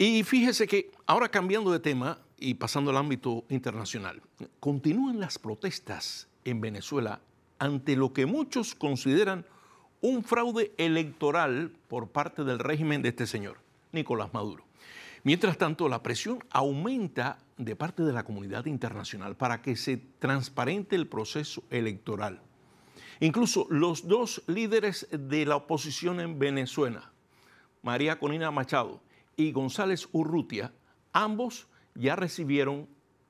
Y fíjese que ahora cambiando de tema y pasando al ámbito internacional, continúan las protestas en Venezuela ante lo que muchos consideran un fraude electoral por parte del régimen de este señor, Nicolás Maduro. Mientras tanto, la presión aumenta de parte de la comunidad internacional para que se transparente el proceso electoral. Incluso los dos líderes de la oposición en Venezuela, María Conina Machado y González Urrutia, ambos ya recibieron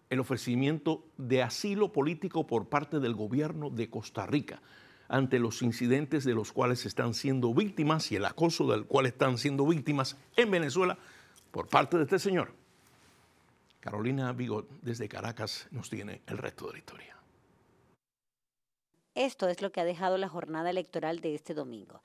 el ofrecimiento de asilo político por parte del gobierno de Costa Rica ante los incidentes de los cuales están siendo víctimas y el acoso del cual están siendo víctimas en Venezuela por parte de este señor. Carolina Vigo desde Caracas nos tiene el resto de la historia. Esto es lo que ha dejado la jornada electoral de este domingo.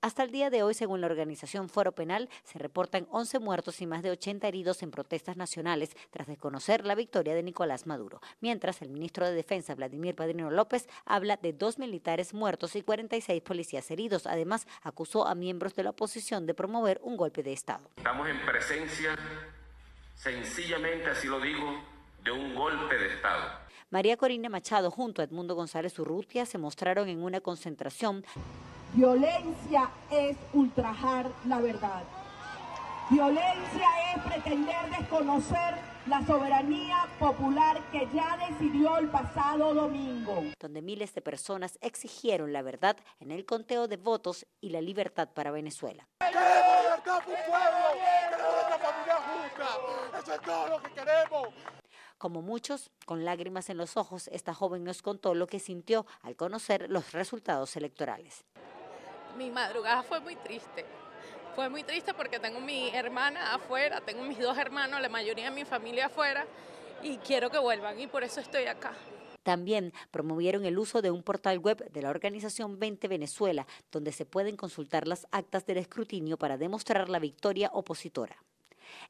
Hasta el día de hoy, según la organización Foro Penal, se reportan 11 muertos y más de 80 heridos en protestas nacionales tras desconocer la victoria de Nicolás Maduro. Mientras, el ministro de Defensa, Vladimir Padrino López, habla de dos militares muertos y 46 policías heridos. Además, acusó a miembros de la oposición de promover un golpe de Estado. Estamos en presencia, sencillamente así lo digo, de un golpe de Estado. María Corina Machado junto a Edmundo González Urrutia se mostraron en una concentración Violencia es ultrajar la verdad. Violencia es pretender desconocer la soberanía popular que ya decidió el pasado domingo. Donde miles de personas exigieron la verdad en el conteo de votos y la libertad para Venezuela. ¡Queremos libertad un pueblo! ¡Queremos familia justa! ¡Eso es todo lo que queremos! Como muchos, con lágrimas en los ojos, esta joven nos contó lo que sintió al conocer los resultados electorales mi madrugada fue muy triste. Fue muy triste porque tengo mi hermana afuera, tengo mis dos hermanos, la mayoría de mi familia afuera y quiero que vuelvan y por eso estoy acá. También promovieron el uso de un portal web de la organización 20 Venezuela, donde se pueden consultar las actas del escrutinio para demostrar la victoria opositora.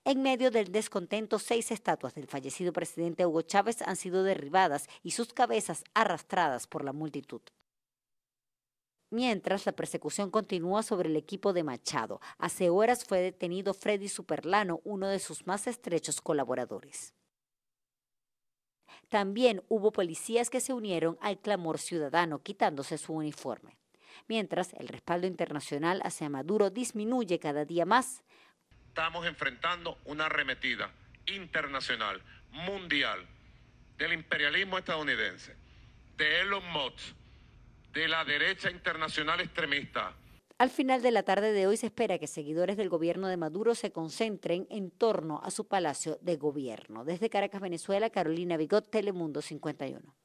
En medio del descontento, seis estatuas del fallecido presidente Hugo Chávez han sido derribadas y sus cabezas arrastradas por la multitud. Mientras, la persecución continúa sobre el equipo de Machado. Hace horas fue detenido Freddy Superlano, uno de sus más estrechos colaboradores. También hubo policías que se unieron al clamor ciudadano, quitándose su uniforme. Mientras, el respaldo internacional hacia Maduro disminuye cada día más. Estamos enfrentando una arremetida internacional, mundial, del imperialismo estadounidense, de Elon Musk de la derecha internacional extremista. Al final de la tarde de hoy se espera que seguidores del gobierno de Maduro se concentren en torno a su palacio de gobierno. Desde Caracas, Venezuela, Carolina Bigot, Telemundo 51.